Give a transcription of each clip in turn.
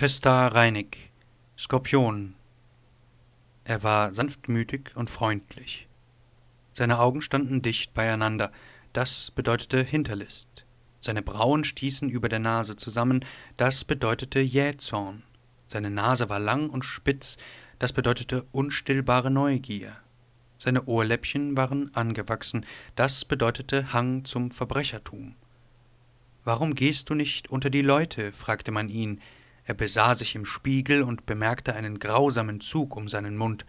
Testa Reinig, Skorpion. Er war sanftmütig und freundlich. Seine Augen standen dicht beieinander, das bedeutete Hinterlist. Seine Brauen stießen über der Nase zusammen, das bedeutete Jähzorn. Seine Nase war lang und spitz, das bedeutete unstillbare Neugier. Seine Ohrläppchen waren angewachsen, das bedeutete Hang zum Verbrechertum. Warum gehst du nicht unter die Leute? fragte man ihn, er besah sich im Spiegel und bemerkte einen grausamen Zug um seinen Mund.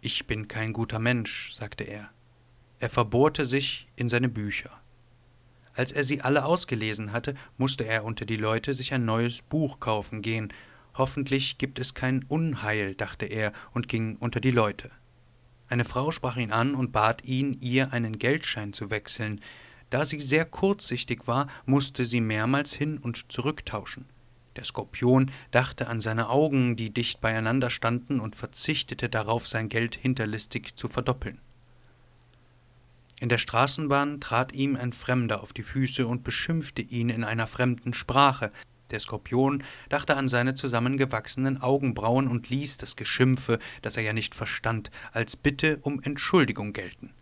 Ich bin kein guter Mensch, sagte er. Er verbohrte sich in seine Bücher. Als er sie alle ausgelesen hatte, musste er unter die Leute sich ein neues Buch kaufen gehen. Hoffentlich gibt es kein Unheil, dachte er und ging unter die Leute. Eine Frau sprach ihn an und bat ihn, ihr einen Geldschein zu wechseln. Da sie sehr kurzsichtig war, musste sie mehrmals hin und zurücktauschen. Der Skorpion dachte an seine Augen, die dicht beieinander standen, und verzichtete darauf, sein Geld hinterlistig zu verdoppeln. In der Straßenbahn trat ihm ein Fremder auf die Füße und beschimpfte ihn in einer fremden Sprache. Der Skorpion dachte an seine zusammengewachsenen Augenbrauen und ließ das Geschimpfe, das er ja nicht verstand, als Bitte um Entschuldigung gelten.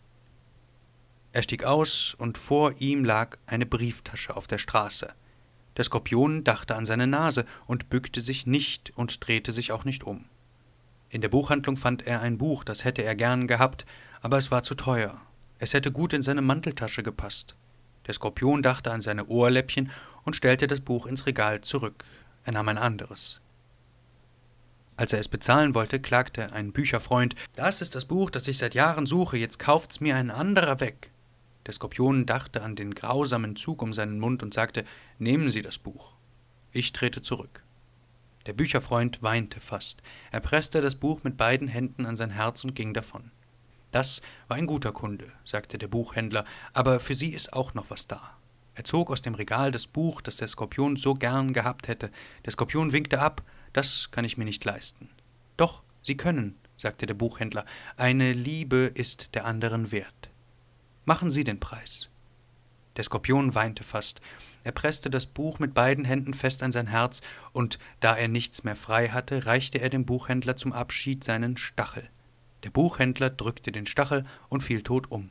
Er stieg aus, und vor ihm lag eine Brieftasche auf der Straße. Der Skorpion dachte an seine Nase und bückte sich nicht und drehte sich auch nicht um. In der Buchhandlung fand er ein Buch, das hätte er gern gehabt, aber es war zu teuer. Es hätte gut in seine Manteltasche gepasst. Der Skorpion dachte an seine Ohrläppchen und stellte das Buch ins Regal zurück. Er nahm ein anderes. Als er es bezahlen wollte, klagte ein Bücherfreund: Das ist das Buch, das ich seit Jahren suche, jetzt kauft's mir ein anderer weg. Der Skorpion dachte an den grausamen Zug um seinen Mund und sagte Nehmen Sie das Buch. Ich trete zurück. Der Bücherfreund weinte fast. Er presste das Buch mit beiden Händen an sein Herz und ging davon. Das war ein guter Kunde, sagte der Buchhändler, aber für Sie ist auch noch was da. Er zog aus dem Regal das Buch, das der Skorpion so gern gehabt hätte. Der Skorpion winkte ab, das kann ich mir nicht leisten. Doch, Sie können, sagte der Buchhändler, eine Liebe ist der anderen wert. Machen Sie den Preis. Der Skorpion weinte fast. Er presste das Buch mit beiden Händen fest an sein Herz, und da er nichts mehr frei hatte, reichte er dem Buchhändler zum Abschied seinen Stachel. Der Buchhändler drückte den Stachel und fiel tot um.